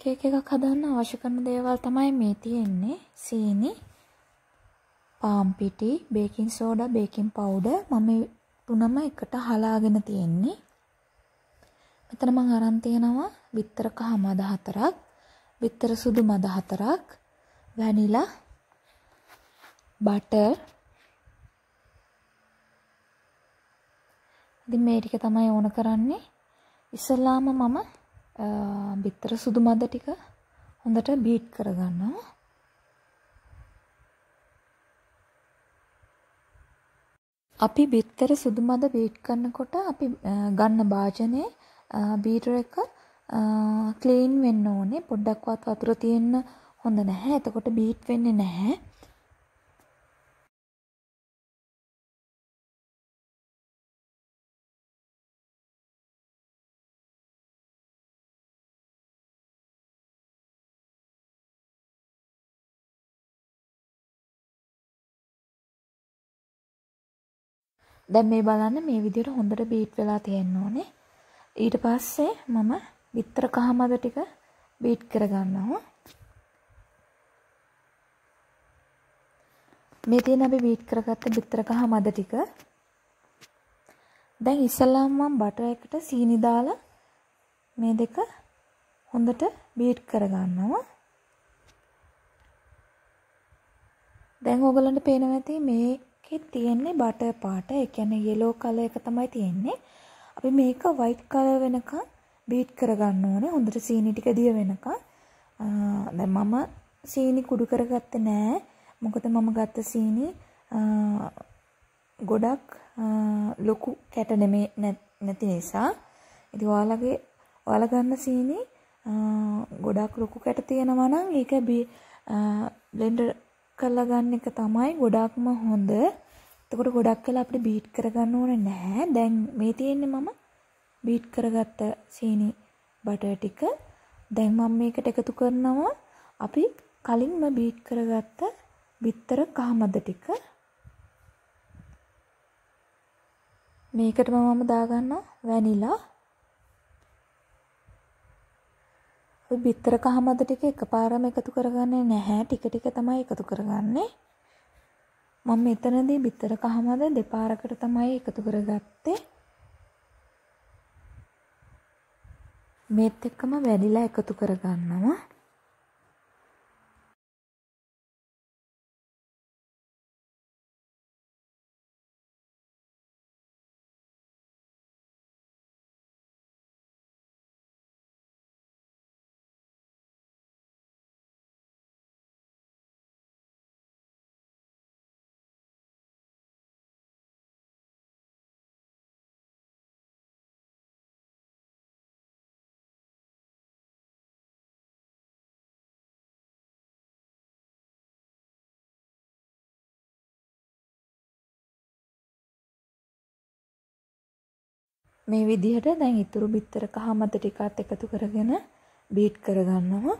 Cake එකක් හදන්න අවශ්‍ය කරන දේවල් තමයි මේ තියෙන්නේ. සීනි, පාම් පිටි, බේකින් සෝඩා, බේකින් පවුඩර් මම තුනම එකට හලාගෙන තියෙන්නේ. මෙතන මම අරන් තියෙනවා bitter කහ මද හතරක්, bitter සුදු මද හතරක්, වැනිලා, බටර් ඉතින් මේ ටික තමයි ඕන කරන්නේ. ඉස්සල්ලාම මම බිත්තර සුදු මද ටික හොඳට බීට් කරගන්නවා අපි බිත්තර සුදු මද බීට් කරනකොට අපි ගන්න භාජනය බීටර එක ක්ලීන් වෙන්න ඕනේ පොඩ්ඩක්වත් වතුර තියෙන්න හොඳ නැහැ එතකොට බීට් වෙන්නේ නැහැ දැන් මේ බලන්න මේ විදිහට හොඳට බීට් වෙලා තියෙන්න ඕනේ. ඊට පස්සේ මම විතර කහමද ටික බීට් කරගන්නවා. මේ තියෙන අපි බීට් කරගත්ත විතර කහමද ටික දැන් ඉස්සල්ලාම මම බටර් එකට සීනි දාලා මේ දෙක හොඳට බීට් කරගන්නවා. දැන් ඕගලන්ට පේනවා ඇති මේ මේකේ තියෙන්නේ බටර් පාට, ඒ කියන්නේ yellow color එක තමයි තියෙන්නේ. අපි මේක white color වෙනකන් බීට් කරගන්න ඕනේ. හොඳට සීනි ටික දිය වෙනකන්. දැන් මම සීනි කුඩු කරගත්තේ නෑ. මොකද මම ගත්ත සීනි ගොඩක් ලොකු කැට නෙමේ නැති නිසා. ඉතින් ඔයාලගේ ඔයාලා ගන්න සීනි ගොඩක් ලොකු කැට තියෙනවා නම් ඒක බි බ්ලෙන්ඩර් කරලා ගන්න එක තමයි ගොඩක්ම හොඳ. එතකොට ගොඩක් වෙලා අපිට බීට් කරගන්න ඕනේ නැහැ. දැන් මේ තියෙන්නේ මම බීට් කරගත්ත සීනි බටර් ටික. දැන් මම මේකට එකතු කරනවා අපි කලින්ම බීට් කරගත්ත බිත්තර කහමද ටික. මේකටම මම දාගන්නවා වැනිලා බිත්තර කහමද ටික එකපාරම එකතු කරගන්නේ නැහැ ටික ටික තමයි එකතු කරගන්නේ මම මෙතනදී බිත්තර කහමද දෙපාරකට තමයි එකතු කරගත්තේ මේත් එක්කම වැඩිලා එකතු කරගන්නවා මේ විදිහට දැන් ඉතුරු බිත්තර කහ මත ටිකත් එකතු කරගෙන බීට් කරගන්නවා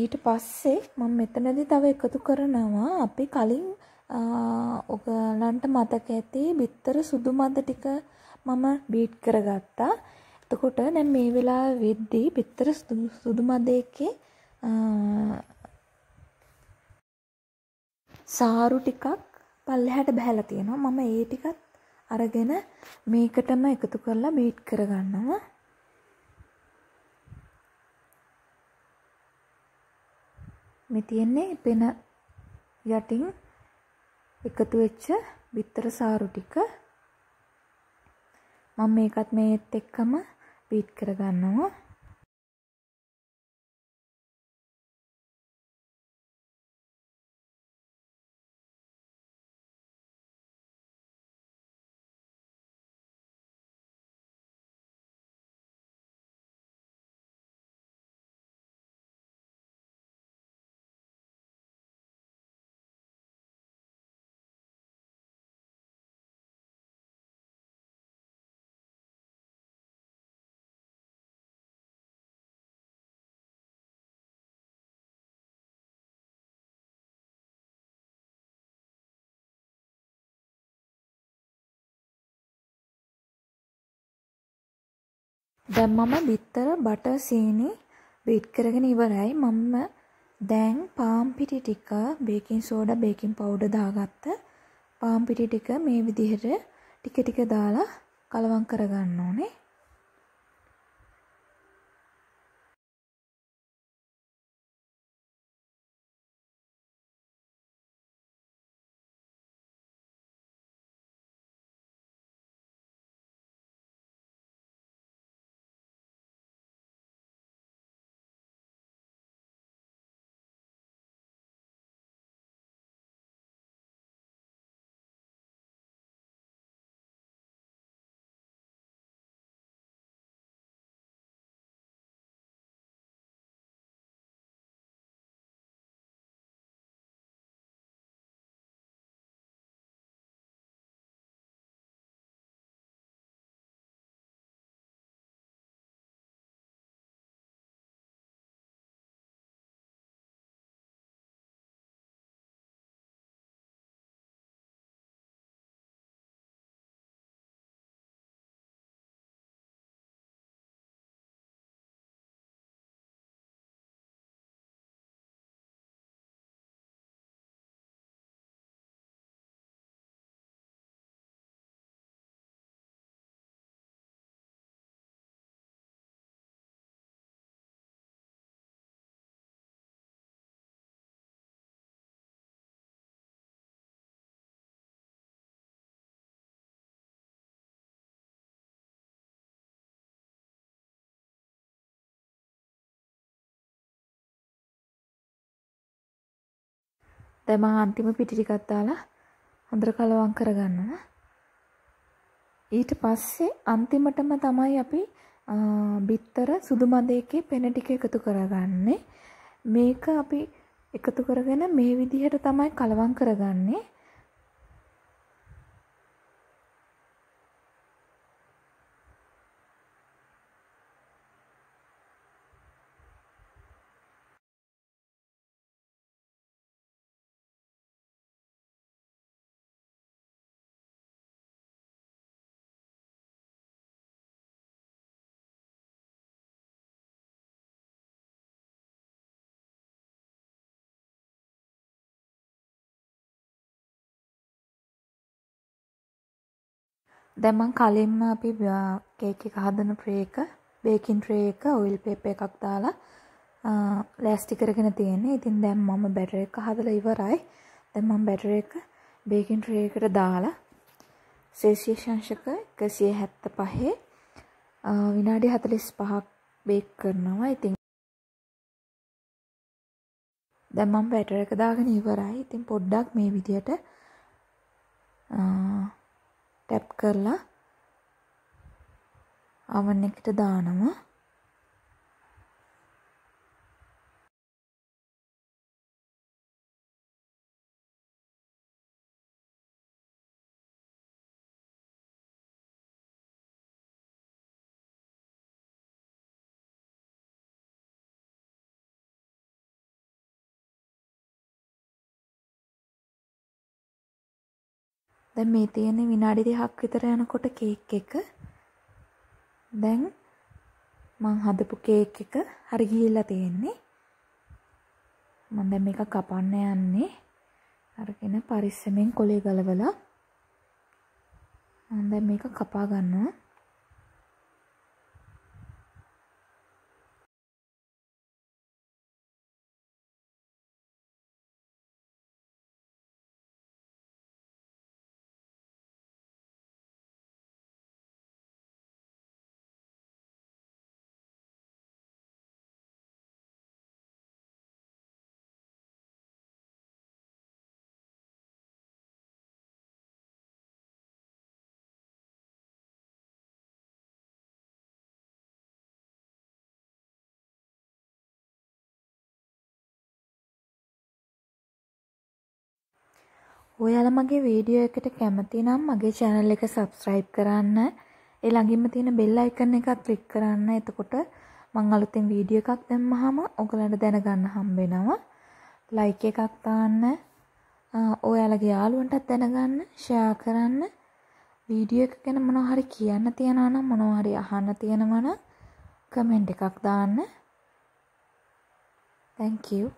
ඊට පස්සේ මම මෙතනදි තව එකතු කරනවා අපි කලින් ඔගලන්ට මතක ඇති බිත්තර සුදු මත ටික මම බීට් කරගත්තා එතකොට දැන් මේ වෙලාව වෙද්දී බිත්තර සුදු මද එකේ සාරු ටිකක් පල්ලෙහාට බහැලා තියෙනවා. මම ඒ ටිකත් අරගෙන මේකටම එකතු කරලා බීට් කරගන්නවා. මේ තියෙන්නේ පෙන යටින් එකතු වෙච්ච බිත්තර සාරු ටික. මම මේකත් මේත් එක්කම බීට් කරගන්නවා. දැන් මම බිත්තර බටර් සීනි බීට් කරගෙන ඉවරයි. මම දැන් පාම් පිටි ටික බේකින් සෝඩා බේකින් පවුඩර් දාගත්ත පාම් පිටි ටික මේ විදිහට ටික ටික දාලා කලවම් කරගන්න ඕනේ. දැන් මම අන්තිම පිටි ටිකක් දාලා හොඳට කලවම් කරගන්නවා. ඊට පස්සේ අන්තිමටම තමයි අපි බිත්තර සුදු මදේකේ පෙන ටික එකතු කරගන්නේ. මේක අපි එකතු කරගෙන මේ විදිහට තමයි කලවම් කරගන්නේ. දැන් මම කලින්ම අපි කේක් එක හදන ට්‍රේ එක බේකින් ට්‍රේ එක ඔයිල් පේපර් එකක් දාලා ලෑස්ටි කරගෙන තියෙන්නේ. ඉතින් දැන් මම බැටර් එක හදලා ඉවරයි. දැන් මම බැටර් එක බේකින් ට්‍රේ එකට දාලා සෙල්සියස් අංශක 175 විනාඩි 45ක් බේක් කරනවා. ඉතින් දැන් මම බැටර් එක දාගෙන ඉවරයි. ඉතින් පොඩ්ඩක් මේ විදියට ටැප් කරලා අවන් එකට දානවා දැන් මේ තියෙන විනාඩි 30ක් විතර යනකොට කේක් එක දැන් මං හදපු කේක් එක හරි ගිහිල්ලා තියෙන්නේ මම දැන් මේක කපන්න යන්නේ අරගෙන පරිස්සමෙන් කොලේ ගලවලා මම දැන් මේක කපා ගන්නවා ඔයාලා මගේ වීඩියෝ එකට කැමති නම් මගේ channel එක subscribe කරන්න. ඒ ළඟින්ම තියෙන bell icon එකත් click කරන්න. එතකොට මං අලුතෙන් වීඩියෝ එකක් දැම්මහම ඔයගලන්ට දැනගන්න හම්බ වෙනවා. like එකක් දාන්න. ඔයාලගේ යාළුවන්ටත් දැනගන්න, share කරන්න. වීඩියෝ එක ගැන මොනවා හරි කියන්න තියනවා නම් මොනවා හරි අහන්න තියෙනවා නම් කමෙන්ට් එකක් දාන්න. Thank you.